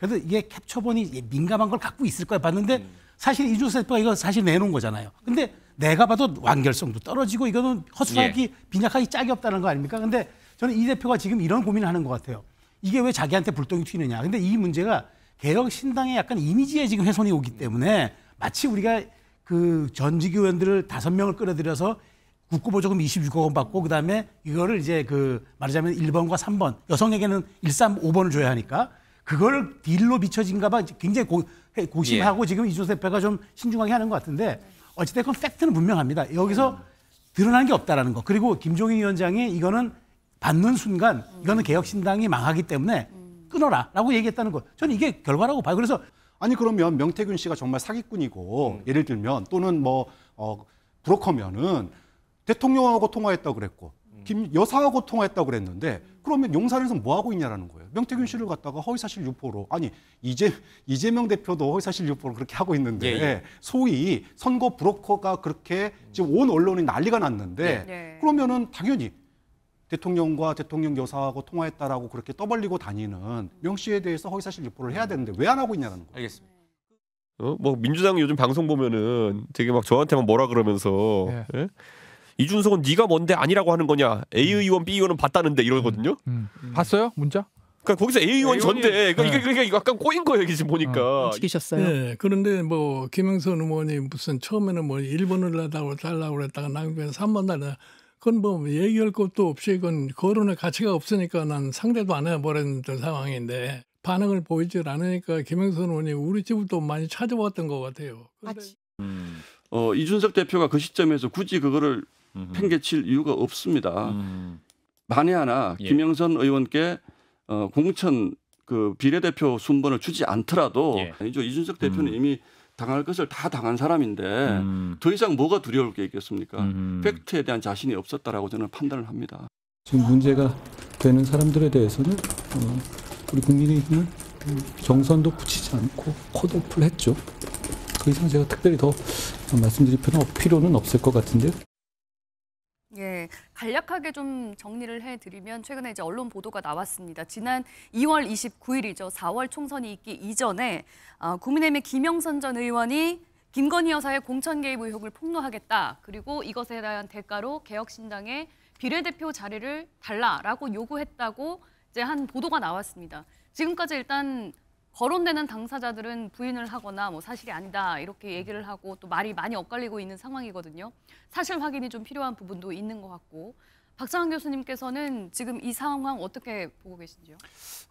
그래서 이게 캡처본이 민감한 걸 갖고 있을 거야 봤는데 음. 사실 이준세가 이거 사실 내놓은 거잖아요. 근데 내가 봐도 완결성도 떨어지고 이거는 허술하기 예. 빈약하기 짝이 없다는 거 아닙니까? 근데 저는 이 대표가 지금 이런 고민을 하는 것 같아요. 이게 왜 자기한테 불똥이 튀느냐. 근데 이 문제가 개혁신당의 약간 이미지에 지금 훼손이 오기 때문에 마치 우리가 그 전직 의원들을 다섯 명을 끌어들여서 국고보조금 26억 원 받고 그다음에 이거를 이제 그 말하자면 1번과 3번 여성에게는 1, 3, 5번을 줘야 하니까 그걸 딜로 비춰진가 봐 굉장히 고, 고심하고 예. 지금 이준석 대표가 좀 신중하게 하는 것 같은데 어찌됐건 팩트는 분명합니다. 여기서 드러난 게 없다라는 거. 그리고 김종인 위원장이 이거는 받는 순간 이거는 개혁신당이 망하기 때문에 끊어라라고 얘기했다는 거. 저는 이게 결과라고 봐요. 그래서 아니 그러면 명태균 씨가 정말 사기꾼이고 음. 예를 들면 또는 뭐 어, 브로커면은 대통령하고 통화했다고 그랬고 김 여사하고 통화했다고 그랬는데 그러면 용산에서 뭐 하고 있냐라는 거예요. 명태균 씨를 갖다가 허위사실 유포로 아니 이제 이재명 대표도 허위사실 유포로 그렇게 하고 있는데 예, 예. 소위 선거 브로커가 그렇게 지금 온 언론이 난리가 났는데 예, 네. 그러면은 당연히 대통령과 대통령 여사하고 통화했다라고 그렇게 떠벌리고 다니는 명 씨에 대해서 허위사실 유포를 해야 되는데 왜 안 하고 있냐는 라 거예요. 알겠습니다. 어? 뭐 민주당 요즘 방송 보면은 되게 막 저한테만 뭐라 그러면서 네. 예? 이준석은 네가 뭔데 아니라고 하는 거냐 A 음. 의원 B 의원은 봤다는데 이러거든요. 음. 음. 봤어요 문자? 그러니까 거기서 A 의원 전데 그러니까, 이게, 네. 그러니까 약간 꼬인 거예요 지금 보니까. 어, 찍셨어요 네, 그런데 뭐 김영선 의원이 무슨 처음에는 뭐 1번을 달라고 달라고 그랬다가 나중에 3번 달라. 그건 뭐 얘기할 것도 없이 그건 거론의 가치가 없으니까 난 상대도 안 해버렸던 상황인데 반응을 보이질 않으니까 김영선 의원이 우리 집또 많이 찾아왔던 것 같아요. 근데... 음. 어, 이준석 대표가 그 시점에서 굳이 그거를 팽개칠 이유가 없습니다. 음. 만에 하나 예. 김영선 의원께 어, 공천 그 비례대표 순번을 주지 않더라도 예. 이준석 대표는 음. 이미 당할 것을 다 당한 사람인데 음. 더 이상 뭐가 두려울 게 있겠습니까? 음. 팩트에 대한 자신이 없었다라고 저는 판단을 합니다. 지금 문제가 되는 사람들에 대해서는 어, 우리 국민의힘은 정선도 붙이지 않고 컷오프 했죠. 더 이상 제가 특별히 더 말씀드릴 필요는 없을 것 같은데요. 예, 간략하게 좀 정리를 해드리면 최근에 이제 언론 보도가 나왔습니다. 지난 2월 29일이죠. 4월 총선이 있기 이전에 어, 국민의힘의 김영선 전 의원이 김건희 여사의 공천 개입 의혹을 폭로하겠다. 그리고 이것에 대한 대가로 개혁신당의 비례대표 자리를 달라라고 요구했다고 이제 한 보도가 나왔습니다. 지금까지 일단 거론되는 당사자들은 부인을 하거나 뭐 사실이 아니다 이렇게 얘기를 하고 또 말이 많이 엇갈리고 있는 상황이거든요. 사실 확인이 좀 필요한 부분도 있는 것 같고 박상환 교수님께서는 지금 이 상황 어떻게 보고 계신지요?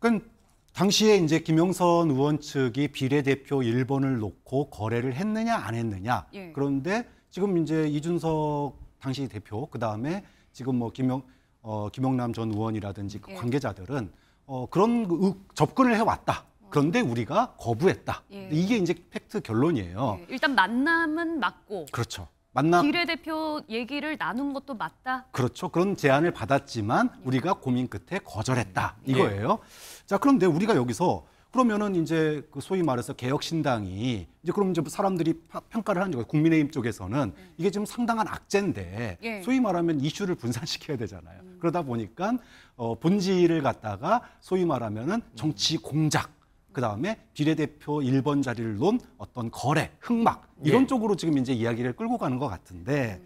그러니까 당시에 이제 김영선 의원 측이 비례대표 1번을 놓고 거래를 했느냐 안 했느냐 예. 그런데 지금 이제 이준석 당시 대표 그 다음에 지금 뭐 김영 어, 김영남 전 의원이라든지 그 예. 관계자들은 어, 그런 그, 접근을 해왔다. 그런데 우리가 거부했다. 예. 이게 이제 팩트 결론이에요. 예. 일단 만남은 맞고. 그렇죠. 만남 비례대표 얘기를 나눈 것도 맞다. 그렇죠. 그런 제안을 받았지만 예. 우리가 고민 끝에 거절했다. 음, 예. 이거예요. 자, 그런데 우리가 여기서 그러면은 이제 그 소위 말해서 개혁신당이 이제 그럼 이제 사람들이 파, 평가를 하는 거예요. 국민의힘 쪽에서는 음. 이게 지금 상당한 악재인데 예. 소위 말하면 이슈를 분산시켜야 되잖아요. 음. 그러다 보니까 어, 본질을 갖다가 소위 말하면은 음. 정치 공작 그 다음에 비례대표 1번 자리를 놓은 어떤 거래, 흑막 이런 예. 쪽으로 지금 이제 이야기를 끌고 가는 것 같은데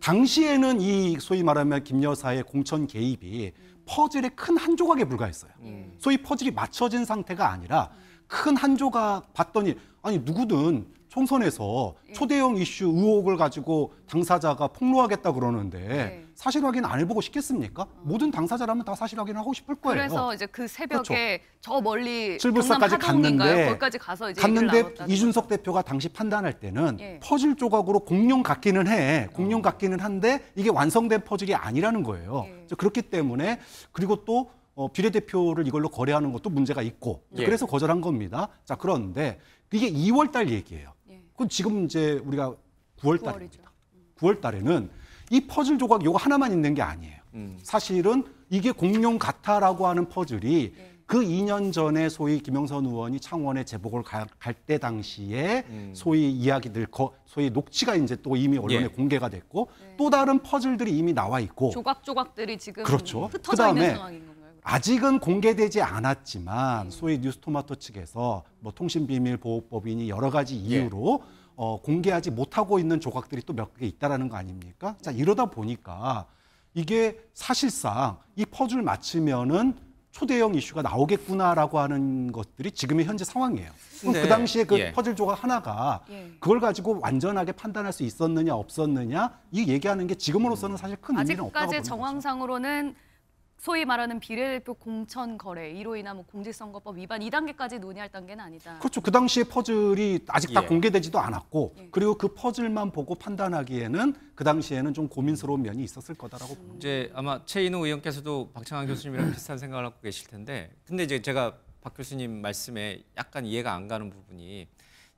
당시에는 이 소위 말하면 김여사의 공천 개입이 퍼즐의 큰 한 조각에 불과했어요. 음. 소위 퍼즐이 맞춰진 상태가 아니라 큰 한조가 봤더니 아니 누구든 총선에서 예. 초대형 이슈 의혹을 가지고 당사자가 폭로하겠다 그러는데 네. 사실 확인 안 해보고 싶겠습니까? 어. 모든 당사자라면 다 사실 확인을 하고 싶을 거예요. 그래서 이제 그 새벽에 그렇죠. 저 멀리 칠불사까지 갔는데 거기까지 가서 이제 갔는데 이준석 대표가 당시 판단할 때는 예. 퍼즐 조각으로 공룡 같기는 해, 어. 공룡 같기는 한데 이게 완성된 퍼즐이 아니라는 거예요. 예. 그렇기 때문에 그리고 또 어, 비례대표를 이걸로 거래하는 것도 문제가 있고 예. 그래서 거절한 겁니다. 자 그런데 이게 2월 달 얘기예요. 예. 그건 지금 이제 우리가 9월 달입니다. 9월 달에는 이 퍼즐 조각 요거 하나만 있는 게 아니에요. 음. 사실은 이게 공룡 같아라고 하는 퍼즐이 예. 그 2년 전에 소위 김영선 의원이 창원에 재복을갈 때 당시에 음. 소위 이야기들 거, 소위 녹취가 이제 또 이미 언론에 예. 공개가 됐고 네. 또 다른 퍼즐들이 이미 나와 있고 조각조각들이 지금 그렇죠. 흩어져 그다음에 있는 상황인 거예 아직은 공개되지 않았지만 소위 뉴스토마토 측에서 뭐 통신비밀보호법이니 여러 가지 예. 이유로 예. 어, 공개하지 못하고 있는 조각들이 또 몇 개 있다라는 거 아닙니까? 자 이러다 보니까 이게 사실상 이 퍼즐 맞추면은 초대형 이슈가 나오겠구나라고 하는 것들이 지금의 현재 상황이에요. 그 네. 그 당시에 그 예. 퍼즐 조각 하나가 예. 그걸 가지고 완전하게 판단할 수 있었느냐 없었느냐 이 얘기하는 게 지금으로서는 사실 큰 의미는 없다고 보는 거 아직까지 정황상으로는 소위 말하는 비례대표 공천 거래 이로 인한 뭐 공직선거법 위반 이단계까지 논의할 단계는 아니다. 그렇죠. 그 당시에 퍼즐이 아직 다 예. 공개되지도 않았고 예. 그리고 그 퍼즐만 보고 판단하기에는 그 당시에는 좀 고민스러운 면이 있었을 거다라고 음. 이제 아마 최인호 의원께서도 박창환 교수님이랑 음. 비슷한 생각을 하고 계실 텐데 근데 이제 제가 박 교수님 말씀에 약간 이해가 안 가는 부분이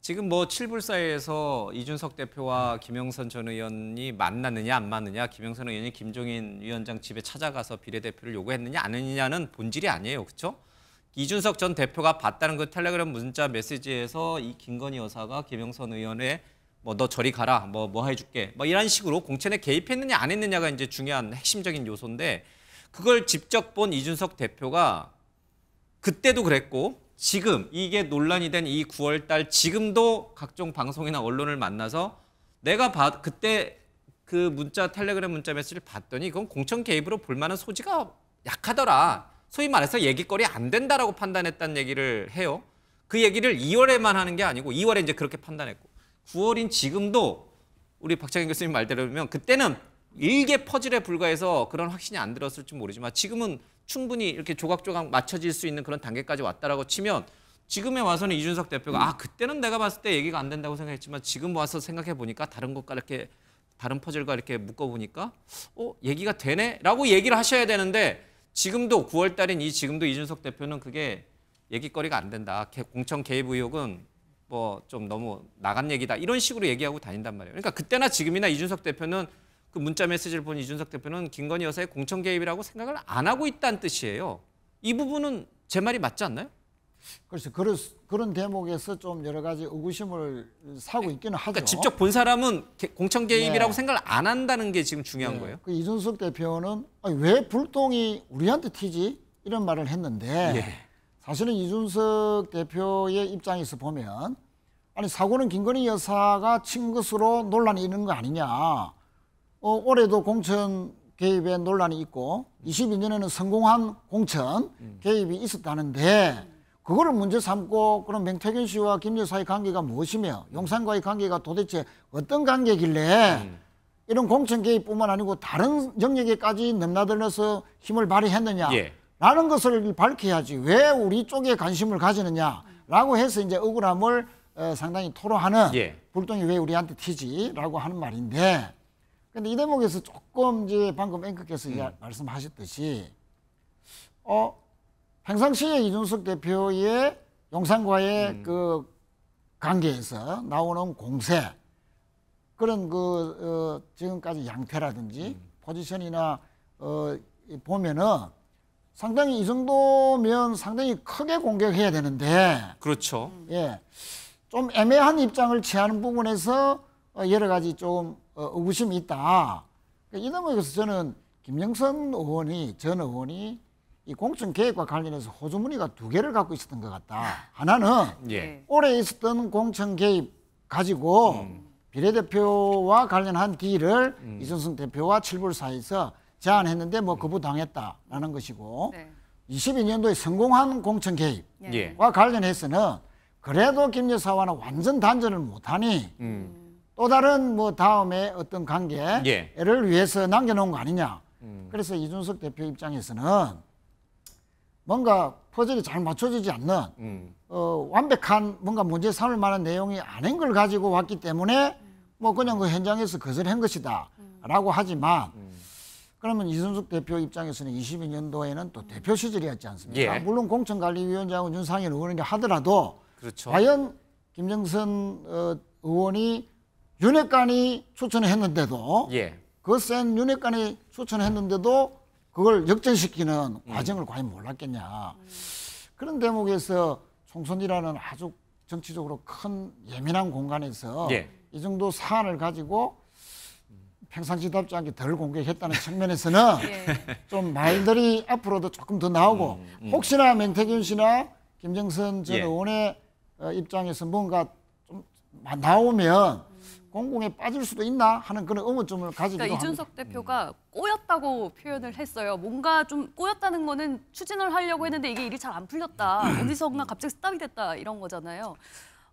지금 뭐 7불 사이에서 이준석 대표와 김영선 전 의원이 만났느냐 안 만났느냐 김영선 의원이 김종인 위원장 집에 찾아가서 비례대표를 요구했느냐 안 했느냐는 본질이 아니에요. 그렇죠? 이준석 전 대표가 봤다는 그 텔레그램 문자 메시지에서 이 김건희 여사가 김영선 의원의 뭐너 저리 가라 뭐뭐 뭐 해줄게 뭐 이런 식으로 공천에 개입했느냐 안 했느냐가 이제 중요한 핵심적인 요소인데 그걸 직접 본 이준석 대표가 그때도 그랬고 지금 이게 논란이 된 이 9월 달 지금도 각종 방송이나 언론을 만나서 내가 봐, 그때 그 문자 텔레그램 문자 메시지를 봤더니 그건 공천 개입으로 볼 만한 소지가 약하더라. 소위 말해서 얘기거리 안 된다라고 판단했다는 얘기를 해요. 그 얘기를 2월에만 하는 게 아니고 2월에 이제 그렇게 판단했고 9월인 지금도 우리 박창현 교수님 말대로면 그때는 일개 퍼즐에 불과해서 그런 확신이 안 들었을지 모르지만 지금은 충분히 이렇게 조각조각 맞춰질 수 있는 그런 단계까지 왔다라고 치면 지금에 와서는 이준석 대표가 아 그때는 내가 봤을 때 얘기가 안 된다고 생각했지만 지금 와서 생각해 보니까 다른 것과 이렇게 다른 퍼즐과 이렇게 묶어 보니까 어 얘기가 되네라고 얘기를 하셔야 되는데 지금도 9월 달인 이 지금도 이준석 대표는 그게 얘기거리가 안 된다. 공천 개입 의혹은 뭐 좀 너무 나간 얘기다 이런 식으로 얘기하고 다닌단 말이에요. 그러니까 그때나 지금이나 이준석 대표는 그 문자 메시지를 본 이준석 대표는 김건희 여사의 공천 개입이라고 생각을 안 하고 있다는 뜻이에요. 이 부분은 제 말이 맞지 않나요? 글쎄 그런 그런 대목에서 좀 여러 가지 의구심을 사고 있기는 그러니까 하죠. 그러니까 직접 본 사람은 공천 개입이라고 네. 생각을 안 한다는 게 지금 중요한 네. 거예요. 그 이준석 대표는 왜 불똥이 우리한테 튀지 이런 말을 했는데 예. 사실은 이준석 대표의 입장에서 보면 아니 사고는 김건희 여사가 친 것으로 논란이 있는 거 아니냐. 어, 올해도 공천 개입에 논란이 있고 22년에는 성공한 공천 개입이 있었다는데 그거를 문제 삼고 그럼 맹태균 씨와 김여사의 관계가 무엇이며 용산과의 관계가 도대체 어떤 관계길래 이런 공천 개입뿐만 아니고 다른 영역에까지 넘나들어서 힘을 발휘했느냐 예. 라는 것을 밝혀야지 왜 우리 쪽에 관심을 가지느냐라고 해서 이제 억울함을 어, 상당히 토로하는 예. 불똥이 왜 우리한테 튀지라고 하는 말인데 근데 이 대목에서 조금 이제 방금 앵커께서 음. 말씀하셨듯이 어 평상시에 이준석 대표의 용산과의 음. 그 관계에서 나오는 공세 그런 그 어, 지금까지 양태라든지 음. 포지션이나 어, 보면은 상당히 이 정도면 상당히 크게 공격해야 되는데 그렇죠. 예, 좀 애매한 입장을 취하는 부분에서 어, 여러 가지 좀 어, 의구심이 있다. 그러니까 이놈에서 저는 김영선 의원이 전 의원이 이 공천 계획과 관련해서 호주무늬가 두 개를 갖고 있었던 것 같다. 하나는 예. 네. 올해 있었던 공천 개입 가지고 음. 비례대표와 관련한 기을 음. 이준석 대표와 칠불 사이에서 제안했는데 뭐 거부당했다라는 것이고 네. 22년도에 성공한 공천 개입과 예. 관련해서는 그래도 김 여사와는 완전 단절을 못하니 음. 또 다른 뭐 다음에 어떤 관계를 예. 위해서 남겨놓은 거 아니냐. 음. 그래서 이준석 대표 입장에서는 뭔가 퍼즐이 잘 맞춰지지 않는 음. 어, 완벽한 뭔가 문제 삼을 만한 내용이 아닌 걸 가지고 왔기 때문에 뭐 그냥 그 현장에서 거것을한 것이다라고 하지만 음. 그러면 이준석 대표 입장에서는 22년도에는 또 대표 시절이었지 않습니까? 예. 물론 공천관리위원장은 윤상현 의원이 하더라도 그렇죠. 과연 김정선 어, 의원이 윤핵관이 추천했는데도 예. 그센 윤핵관이 추천했는데도 그걸 역전시키는 음. 과정을 과연 몰랐겠냐. 음. 그런 대목에서 총선이라는 아주 정치적으로 큰 예민한 공간에서 예. 이 정도 사안을 가지고 평상시답지 않게 덜 공격했다는 측면에서는 예. 좀 말들이 앞으로도 조금 더 나오고 음, 음. 혹시나 맹태균 씨나 김정선 전 예. 의원의 어, 입장에서 뭔가 좀 나오면 공공에 빠질 수도 있나 하는 그런 의문점을 가지기도 그러니까 이준석 합니다. 대표가 음. 꼬였다고 표현을 했어요. 뭔가 좀 꼬였다는 거는 추진을 하려고 했는데 이게 일이 잘 안 풀렸다. 음. 어디선가 갑자기 스탑이 됐다 이런 거잖아요.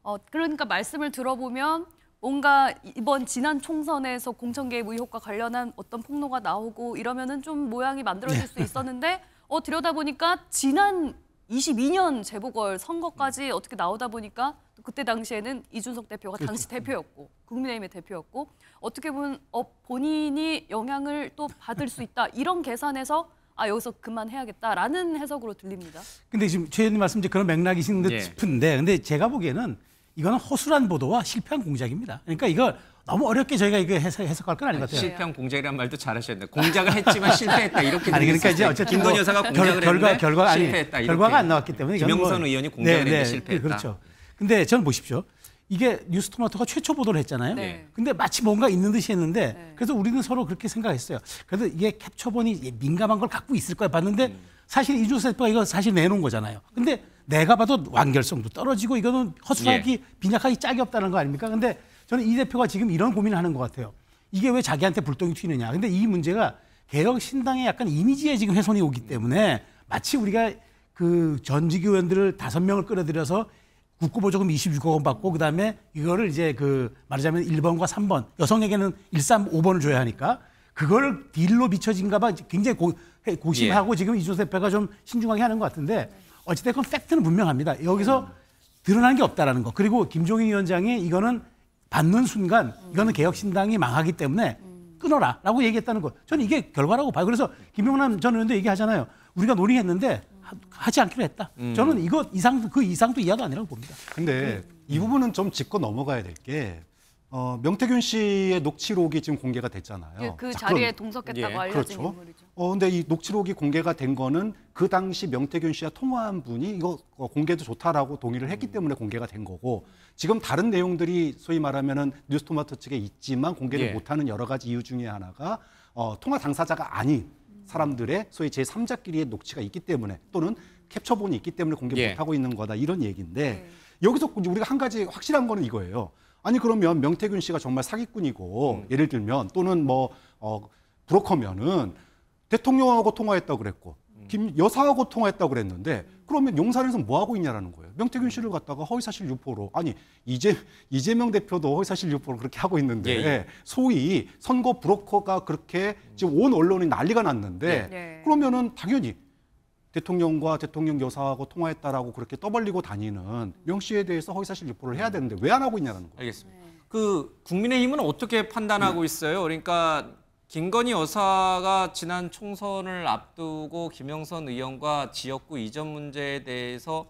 어, 그러니까 말씀을 들어보면 뭔가 이번 지난 총선에서 공천개입 의혹과 관련한 어떤 폭로가 나오고 이러면은 좀 모양이 만들어질 수 네. 있었는데 어 들여다보니까 지난 22년 재보궐 선거까지 음. 어떻게 나오다 보니까 그때 당시에는 이준석 대표가 그렇죠. 당시 음. 대표였고 국민의힘의 대표였고 어떻게 보면 어, 본인이 영향을 또 받을 수 있다 이런 계산에서 아 여기서 그만해야겠다라는 해석으로 들립니다. 근데 지금 최 의원님 말씀 이제 그런 맥락이신 듯 예. 싶은데 근데 제가 보기에는 이거는 허술한 보도와 실패한 공작입니다. 그러니까 이걸 너무 어렵게 저희가 이거 해석, 할건 아닌 것 같아요. 실패한 공작이란 말도 잘하셨는 공작을 했지만 실패했다 이렇게 아니 그러니까 이제 어쨌든 김건 여사가 공작을 결, 결과 결과 실패했다, 결과가 안 나왔기 때문에 김영선 의원이 공작을 네, 했는데 네, 실패했다. 그렇죠. 근데 저는 보십시오. 이게 뉴스토마토가 최초 보도를 했잖아요. 네. 근데 마치 뭔가 있는 듯이 했는데 네. 그래서 우리는 서로 그렇게 생각했어요. 그래서 이게 캡처본이 민감한 걸 갖고 있을 거야 봤는데 음. 사실 이준석가 이거 사실 내놓은 거잖아요. 근데 내가 봐도 완결성도 떨어지고 이거는 허술하기 예. 빈약하기 짝이 없다는 거 아닙니까? 근데 저는 이 대표가 지금 이런 고민을 하는 것 같아요. 이게 왜 자기한테 불똥이 튀느냐. 근데 이 문제가 개혁신당의 약간 이미지에 지금 훼손이 오기 때문에 마치 우리가 그 전직 의원들을 다섯 명을 끌어들여서 국고보조금 26억 원 받고 그다음에 이거를 이제 그 말하자면 1번과 3번 여성에게는 1, 3, 5번을 줘야 하니까 그걸 딜로 비춰진가 봐 굉장히 고, 고심하고 예. 지금 이조 대표가 좀 신중하게 하는 것 같은데 어찌됐건 팩트는 분명합니다. 여기서 드러난 게 없다라는 거. 그리고 김종인 위원장이 이거는 받는 순간 이거는 개혁신당이 망하기 때문에 끊어라라고 얘기했다는 거. 저는 이게 결과라고 봐요. 그래서 김용남 전 의원도 얘기하잖아요. 우리가 논의했는데 하지 않기로 했다. 음. 저는 이거 이상 그 이상도 이하도 아니라고 봅니다. 근데 음. 이 부분은 좀 짚고 넘어가야 될게 어, 명태균 씨의 녹취록이 지금 공개가 됐잖아요. 그, 그 자, 자리에 그럼, 동석했다고 예. 알려진 그렇죠. 인물이죠. 어 근데 이 녹취록이 공개가 된 거는 그 당시 명태균 씨와 통화한 분이 이거 어, 공개도 좋다라고 동의를 했기 음. 때문에 공개가 된 거고 지금 다른 내용들이 소위 말하면 뉴스토마토 측에 있지만 공개를 예. 못하는 여러 가지 이유 중에 하나가 어, 통화 당사자가 아닌 사람들의 소위 제3자끼리의 녹취가 있기 때문에 또는 캡처본이 있기 때문에 공개 예. 못하고 있는 거다 이런 얘기인데 네. 여기서 우리가 한 가지 확실한 거는 이거예요. 아니 그러면 명태균 씨가 정말 사기꾼이고 음. 예를 들면 또는 뭐 어, 브로커면은 대통령하고 통화했다고 그랬고 김 여사하고 통화했다고 그랬는데 그러면 용산에서 뭐 하고 있냐라는 거예요. 명태균 씨를 갖다가 허위사실 유포로 아니 이제 이재명 대표도 허위사실 유포로 그렇게 하고 있는데 예, 예. 소위 선거 브로커가 그렇게 지금 온 언론이 난리가 났는데 예, 네. 그러면은 당연히 대통령과 대통령 여사하고 통화했다라고 그렇게 떠벌리고 다니는 명 씨에 대해서 허위사실 유포를 해야 되는데 왜 안 하고 있냐는 라 거예요. 알겠습니다. 그 국민의힘은 어떻게 판단하고 네. 있어요? 그러니까 김건희 여사가 지난 총선을 앞두고 김영선 의원과 지역구 이전 문제에 대해서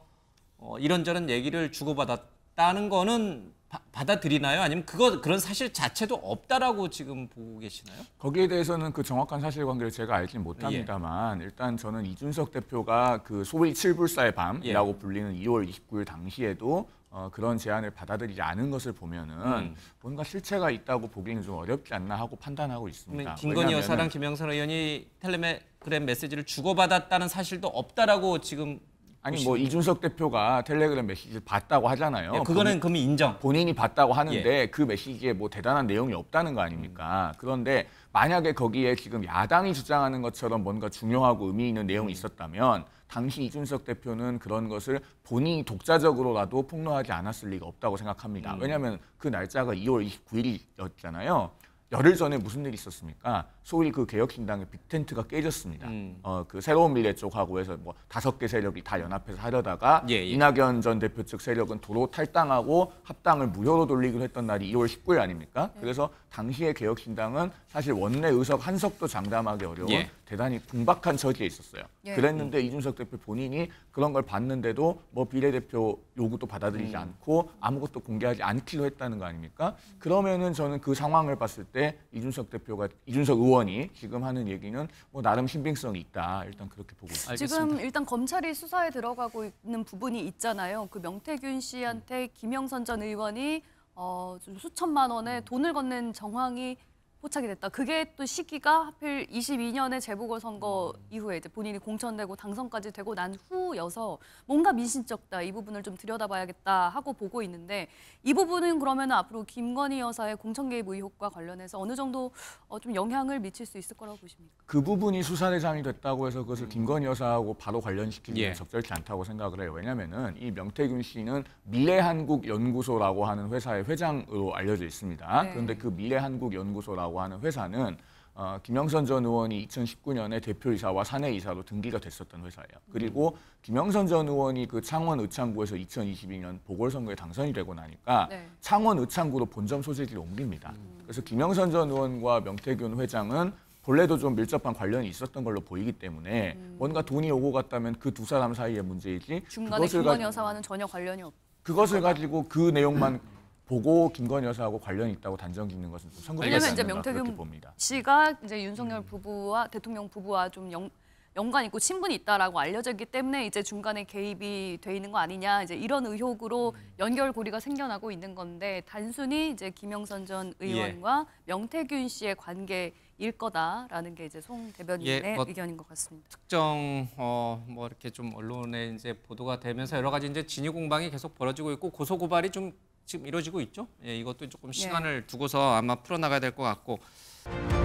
어, 이런저런 얘기를 주고받았다는 거는 바, 받아들이나요? 아니면 그거 그런 사실 자체도 없다라고 지금 보고 계시나요? 거기에 대해서는 그 정확한 사실관계를 제가 알지 못합니다만 예. 일단 저는 이준석 대표가 그 소위 칠불사의 밤이라고 예. 불리는 2월 29일 당시에도 어, 그런 제안을 받아들이지 않은 것을 보면은 음. 뭔가 실체가 있다고 보기는 좀 어렵지 않나 하고 판단하고 있습니다. 김건희 여사랑 김영선 의원이 텔레그램 메시지를 주고받았다는 사실도 없다라고 지금 아니 뭐 이준석 대표가 텔레그램 메시지를 봤다고 하잖아요. 네, 그거는 그럼 인정. 본인이 봤다고 하는데 예. 그 메시지에 뭐 대단한 내용이 없다는 거 아닙니까? 음. 그런데 만약에 거기에 지금 야당이 주장하는 것처럼 뭔가 중요하고 의미 있는 내용이 음. 있었다면 당시 이준석 대표는 그런 것을 본인이 독자적으로라도 폭로하지 않았을 리가 없다고 생각합니다. 음. 왜냐하면 그 날짜가 2월 29일이었잖아요. 열흘 전에 무슨 일이 있었습니까? 소위그 개혁신당의 빅텐트가 깨졌습니다. 음. 어, 그 새로운 미래 쪽하고 해서 뭐 다섯 개 세력이 다 연합해서 하려다가 예, 예. 이낙연 전 대표 측 세력은 도로 탈당하고 합당을 무효로 돌리기로 했던 날이 2월 19일 아닙니까? 예. 그래서 당시의 개혁신당은 사실 원내 의석 한 석도 장담하기 어려운 예. 대단히 궁박한 처지에 있었어요. 예. 그랬는데 음. 이준석 대표 본인이 그런 걸 봤는데도 뭐 비례대표 요구도 받아들이지 음. 않고 아무것도 공개하지 않기로 했다는 거 아닙니까? 그러면은 저는 그 상황을 봤을 때 그런데 이준석 대표가 이준석 의원이 지금 하는 얘기는 뭐 나름 신빙성이 있다. 일단 그렇게 보고 있습니다. 지금 일단 검찰이 수사에 들어가고 있는 부분이 있잖아요. 그 명태균 씨한테 음. 김영선 전 의원이 어, 수천만 원의 돈을 걷는 정황이 포착이 됐다. 그게 또 시기가 하필 22년에 재보궐선거 이후에 이제 본인이 공천되고 당선까지 되고 난 후여서 뭔가 민심적다 이 부분을 좀 들여다봐야겠다 하고 보고 있는데 이 부분은 그러면 앞으로 김건희 여사의 공천 개입 의혹과 관련해서 어느 정도 어, 좀 영향을 미칠 수 있을 거라고 보십니까? 그 부분이 수사 대상이 됐다고 해서 그것을 음. 김건희 여사하고 바로 관련시키는 기 예. 적절치 않다고 생각을 해요. 왜냐하면이 명태균 씨는 미래한국연구소라고 하는 회사의 회장으로 알려져 있습니다. 네. 그런데 그 미래한국연구소라고 컴퍼니라고 하는 회사는 어, 김영선 전 의원이 2019년에 대표이사와 사내이사로 등기가 됐었던 회사예요. 그리고 김영선 전 의원이 그 창원 의창구에서 2022년 보궐선거에 당선이 되고 나니까 네. 창원 의창구로 본점 소재지를 옮깁니다. 음. 그래서 김영선 전 의원과 명태균 회장은 본래도 좀 밀접한 관련이 있었던 걸로 보이기 때문에 음. 뭔가 돈이 오고 갔다면 그 두 사람 사이의 문제이지 중간에 김건희 여사와는 전혀 관련이 없 그것을 가지고 그 내용만 보고 김건희 여사하고 관련이 있다고 단정 짓는 것은 좀 성급하지 않나 명태균 봅니다. 씨가 음. 이제 윤석열 부부와 대통령 부부와 좀 영, 연관 있고 친분이 있다라고 알려져 기 때문에 이제 중간에 개입이 돼 있는 거 아니냐 이제 이런 의혹으로 음. 연결고리가 생겨나고 있는 건데 단순히 이제 김영선 전 예. 의원과 예. 명태균 씨의 관계 일 거다라는 게 이제 송 대변인의 예, 뭐, 의견인 것 같습니다. 특정 어뭐 이렇게 좀 언론에 이제 보도가 되면서 여러 가지 이제 진위 공방이 계속 벌어지고 있고 고소 고발이 좀 지금 이루어지고 있죠. 예, 이것도 조금 네. 시간을 두고서 아마 풀어나가야 될 것 같고.